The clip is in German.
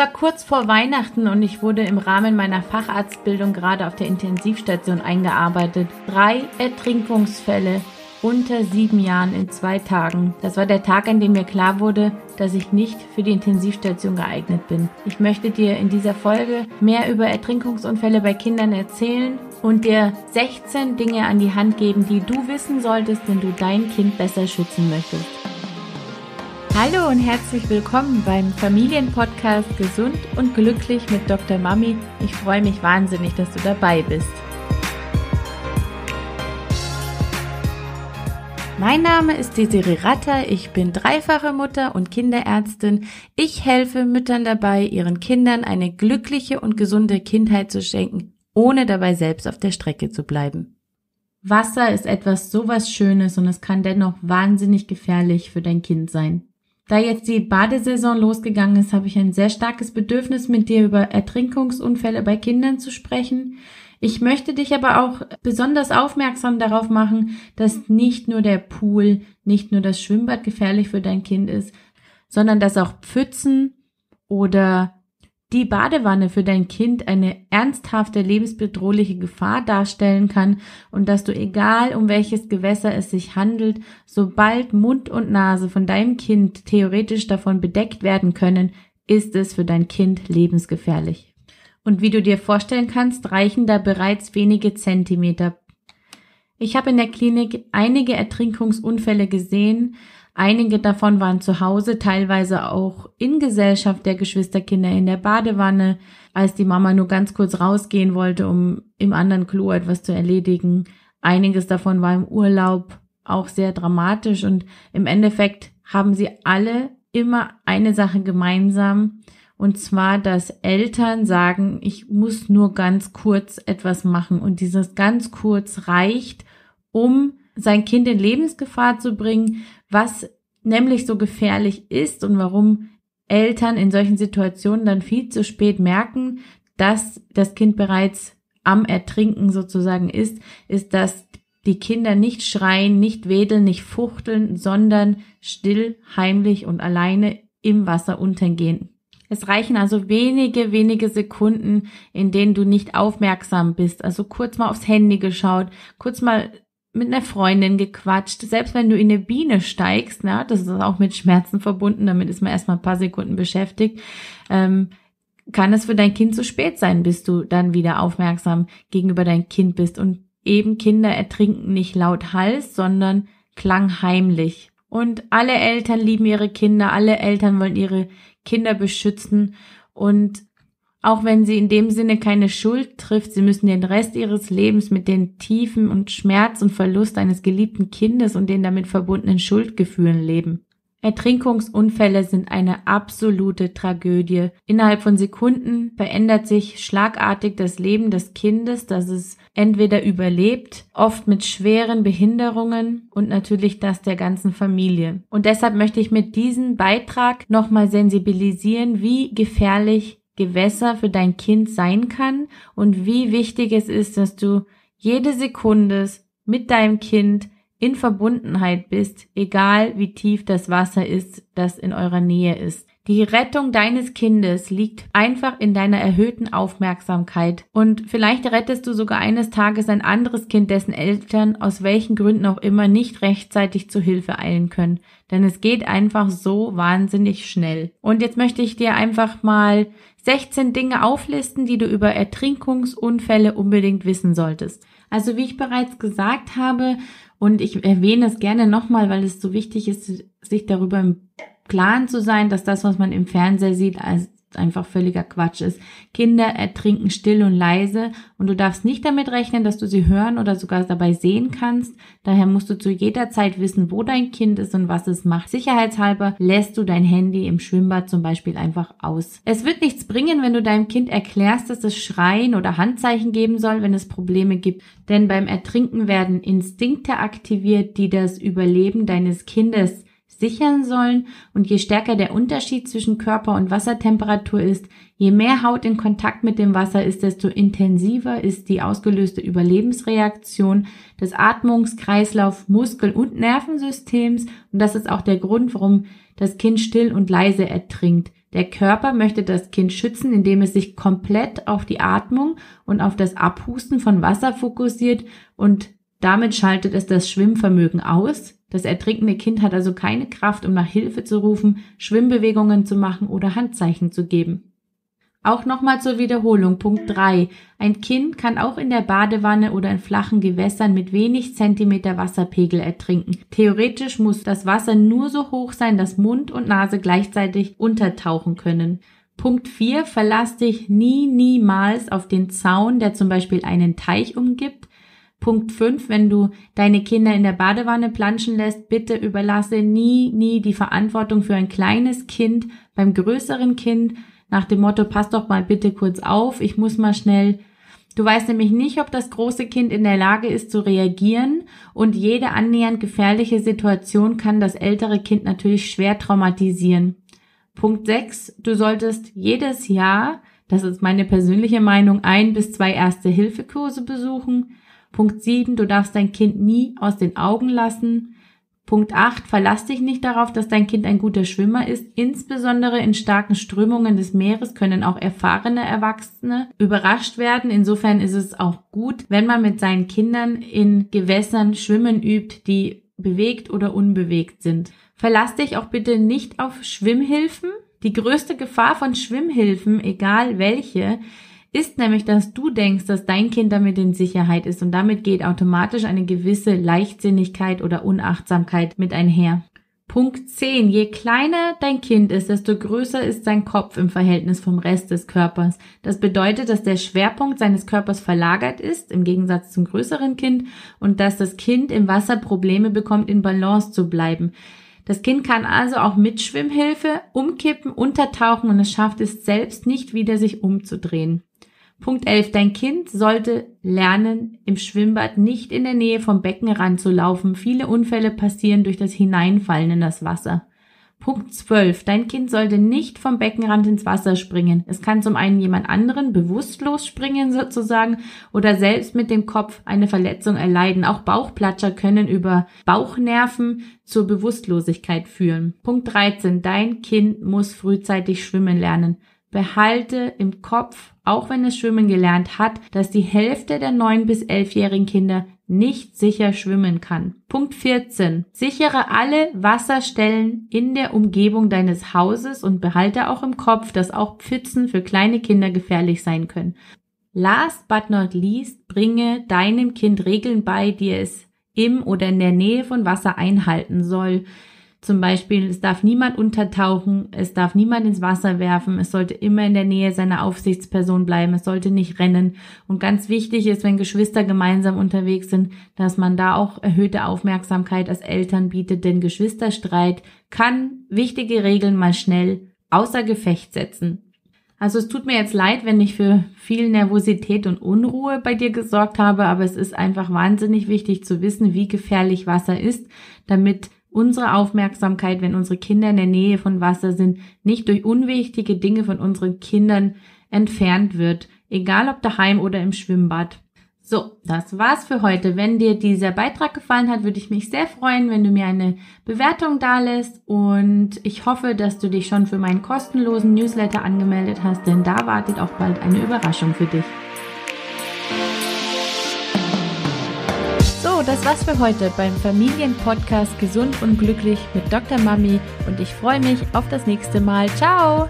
war kurz vor Weihnachten und ich wurde im Rahmen meiner Facharztbildung gerade auf der Intensivstation eingearbeitet. Drei Ertrinkungsfälle unter sieben Jahren in zwei Tagen. Das war der Tag, an dem mir klar wurde, dass ich nicht für die Intensivstation geeignet bin. Ich möchte dir in dieser Folge mehr über Ertrinkungsunfälle bei Kindern erzählen und dir 16 Dinge an die Hand geben, die du wissen solltest, wenn du dein Kind besser schützen möchtest. Hallo und herzlich willkommen beim Familienpodcast Gesund und Glücklich mit Dr. Mami. Ich freue mich wahnsinnig, dass du dabei bist. Mein Name ist Desiree Ratter, ich bin dreifache Mutter und Kinderärztin. Ich helfe Müttern dabei, ihren Kindern eine glückliche und gesunde Kindheit zu schenken, ohne dabei selbst auf der Strecke zu bleiben. Wasser ist etwas sowas Schönes und es kann dennoch wahnsinnig gefährlich für dein Kind sein. Da jetzt die Badesaison losgegangen ist, habe ich ein sehr starkes Bedürfnis, mit dir über Ertrinkungsunfälle bei Kindern zu sprechen. Ich möchte dich aber auch besonders aufmerksam darauf machen, dass nicht nur der Pool, nicht nur das Schwimmbad gefährlich für dein Kind ist, sondern dass auch Pfützen oder die Badewanne für dein Kind eine ernsthafte lebensbedrohliche Gefahr darstellen kann und dass du egal um welches Gewässer es sich handelt, sobald Mund und Nase von deinem Kind theoretisch davon bedeckt werden können, ist es für dein Kind lebensgefährlich. Und wie du dir vorstellen kannst, reichen da bereits wenige Zentimeter. Ich habe in der Klinik einige Ertrinkungsunfälle gesehen, Einige davon waren zu Hause, teilweise auch in Gesellschaft der Geschwisterkinder in der Badewanne, als die Mama nur ganz kurz rausgehen wollte, um im anderen Klo etwas zu erledigen. Einiges davon war im Urlaub auch sehr dramatisch und im Endeffekt haben sie alle immer eine Sache gemeinsam und zwar, dass Eltern sagen, ich muss nur ganz kurz etwas machen und dieses ganz kurz reicht, um sein Kind in Lebensgefahr zu bringen, was nämlich so gefährlich ist und warum Eltern in solchen Situationen dann viel zu spät merken, dass das Kind bereits am Ertrinken sozusagen ist, ist, dass die Kinder nicht schreien, nicht wedeln, nicht fuchteln, sondern still, heimlich und alleine im Wasser untergehen. Es reichen also wenige, wenige Sekunden, in denen du nicht aufmerksam bist. Also kurz mal aufs Handy geschaut, kurz mal mit einer Freundin gequatscht. Selbst wenn du in eine Biene steigst, na, das ist auch mit Schmerzen verbunden, damit ist man erstmal ein paar Sekunden beschäftigt, ähm, kann es für dein Kind zu spät sein, bis du dann wieder aufmerksam gegenüber dein Kind bist. Und eben Kinder ertrinken nicht laut Hals, sondern klangheimlich. Und alle Eltern lieben ihre Kinder, alle Eltern wollen ihre Kinder beschützen. Und auch wenn sie in dem Sinne keine Schuld trifft, sie müssen den Rest ihres Lebens mit den Tiefen und Schmerz und Verlust eines geliebten Kindes und den damit verbundenen Schuldgefühlen leben. Ertrinkungsunfälle sind eine absolute Tragödie. Innerhalb von Sekunden verändert sich schlagartig das Leben des Kindes, dass es entweder überlebt, oft mit schweren Behinderungen und natürlich das der ganzen Familie. Und deshalb möchte ich mit diesem Beitrag nochmal sensibilisieren, wie gefährlich Gewässer für dein Kind sein kann und wie wichtig es ist, dass du jede Sekunde mit deinem Kind in Verbundenheit bist, egal wie tief das Wasser ist, das in eurer Nähe ist. Die Rettung deines Kindes liegt einfach in deiner erhöhten Aufmerksamkeit. Und vielleicht rettest du sogar eines Tages ein anderes Kind, dessen Eltern aus welchen Gründen auch immer nicht rechtzeitig zu Hilfe eilen können. Denn es geht einfach so wahnsinnig schnell. Und jetzt möchte ich dir einfach mal 16 Dinge auflisten, die du über Ertrinkungsunfälle unbedingt wissen solltest. Also wie ich bereits gesagt habe, und ich erwähne es gerne nochmal, weil es so wichtig ist, sich darüber im Klaren zu sein, dass das, was man im Fernseher sieht, als einfach völliger Quatsch ist. Kinder ertrinken still und leise und du darfst nicht damit rechnen, dass du sie hören oder sogar dabei sehen kannst. Daher musst du zu jeder Zeit wissen, wo dein Kind ist und was es macht. Sicherheitshalber lässt du dein Handy im Schwimmbad zum Beispiel einfach aus. Es wird nichts bringen, wenn du deinem Kind erklärst, dass es Schreien oder Handzeichen geben soll, wenn es Probleme gibt. Denn beim Ertrinken werden Instinkte aktiviert, die das Überleben deines Kindes sichern sollen und je stärker der Unterschied zwischen Körper- und Wassertemperatur ist, je mehr Haut in Kontakt mit dem Wasser ist, desto intensiver ist die ausgelöste Überlebensreaktion des Atmungskreislauf, Muskel- und Nervensystems und das ist auch der Grund, warum das Kind still und leise ertrinkt. Der Körper möchte das Kind schützen, indem es sich komplett auf die Atmung und auf das Abhusten von Wasser fokussiert und damit schaltet es das Schwimmvermögen aus, das ertrinkende Kind hat also keine Kraft, um nach Hilfe zu rufen, Schwimmbewegungen zu machen oder Handzeichen zu geben. Auch nochmal zur Wiederholung Punkt 3. Ein Kind kann auch in der Badewanne oder in flachen Gewässern mit wenig Zentimeter Wasserpegel ertrinken. Theoretisch muss das Wasser nur so hoch sein, dass Mund und Nase gleichzeitig untertauchen können. Punkt 4. Verlass dich nie, niemals auf den Zaun, der zum Beispiel einen Teich umgibt Punkt 5, wenn du deine Kinder in der Badewanne planschen lässt, bitte überlasse nie, nie die Verantwortung für ein kleines Kind beim größeren Kind nach dem Motto, pass doch mal bitte kurz auf, ich muss mal schnell. Du weißt nämlich nicht, ob das große Kind in der Lage ist zu reagieren und jede annähernd gefährliche Situation kann das ältere Kind natürlich schwer traumatisieren. Punkt 6, du solltest jedes Jahr, das ist meine persönliche Meinung, ein bis zwei Erste-Hilfe-Kurse besuchen. Punkt 7, du darfst dein Kind nie aus den Augen lassen. Punkt 8, verlass dich nicht darauf, dass dein Kind ein guter Schwimmer ist. Insbesondere in starken Strömungen des Meeres können auch erfahrene Erwachsene überrascht werden. Insofern ist es auch gut, wenn man mit seinen Kindern in Gewässern schwimmen übt, die bewegt oder unbewegt sind. Verlass dich auch bitte nicht auf Schwimmhilfen. Die größte Gefahr von Schwimmhilfen, egal welche, ist nämlich, dass du denkst, dass dein Kind damit in Sicherheit ist und damit geht automatisch eine gewisse Leichtsinnigkeit oder Unachtsamkeit mit einher. Punkt 10. Je kleiner dein Kind ist, desto größer ist sein Kopf im Verhältnis vom Rest des Körpers. Das bedeutet, dass der Schwerpunkt seines Körpers verlagert ist, im Gegensatz zum größeren Kind, und dass das Kind im Wasser Probleme bekommt, in Balance zu bleiben. Das Kind kann also auch mit Schwimmhilfe umkippen, untertauchen und es schafft es selbst nicht wieder, sich umzudrehen. Punkt 11. Dein Kind sollte lernen, im Schwimmbad nicht in der Nähe vom Beckenrand zu laufen. Viele Unfälle passieren durch das Hineinfallen in das Wasser. Punkt 12. Dein Kind sollte nicht vom Beckenrand ins Wasser springen. Es kann zum einen jemand anderen bewusstlos springen sozusagen oder selbst mit dem Kopf eine Verletzung erleiden. Auch Bauchplatscher können über Bauchnerven zur Bewusstlosigkeit führen. Punkt 13. Dein Kind muss frühzeitig schwimmen lernen. Behalte im Kopf auch wenn es schwimmen gelernt hat, dass die Hälfte der 9 bis 11-jährigen Kinder nicht sicher schwimmen kann. Punkt 14. Sichere alle Wasserstellen in der Umgebung deines Hauses und behalte auch im Kopf, dass auch Pfützen für kleine Kinder gefährlich sein können. Last but not least, bringe deinem Kind Regeln bei, die es im oder in der Nähe von Wasser einhalten soll. Zum Beispiel, es darf niemand untertauchen, es darf niemand ins Wasser werfen, es sollte immer in der Nähe seiner Aufsichtsperson bleiben, es sollte nicht rennen. Und ganz wichtig ist, wenn Geschwister gemeinsam unterwegs sind, dass man da auch erhöhte Aufmerksamkeit als Eltern bietet, denn Geschwisterstreit kann wichtige Regeln mal schnell außer Gefecht setzen. Also es tut mir jetzt leid, wenn ich für viel Nervosität und Unruhe bei dir gesorgt habe, aber es ist einfach wahnsinnig wichtig zu wissen, wie gefährlich Wasser ist, damit unsere Aufmerksamkeit, wenn unsere Kinder in der Nähe von Wasser sind, nicht durch unwichtige Dinge von unseren Kindern entfernt wird, egal ob daheim oder im Schwimmbad. So, das war's für heute. Wenn dir dieser Beitrag gefallen hat, würde ich mich sehr freuen, wenn du mir eine Bewertung dalässt und ich hoffe, dass du dich schon für meinen kostenlosen Newsletter angemeldet hast, denn da wartet auch bald eine Überraschung für dich. das war's für heute beim Familienpodcast Gesund und Glücklich mit Dr. Mami und ich freue mich auf das nächste Mal. Ciao!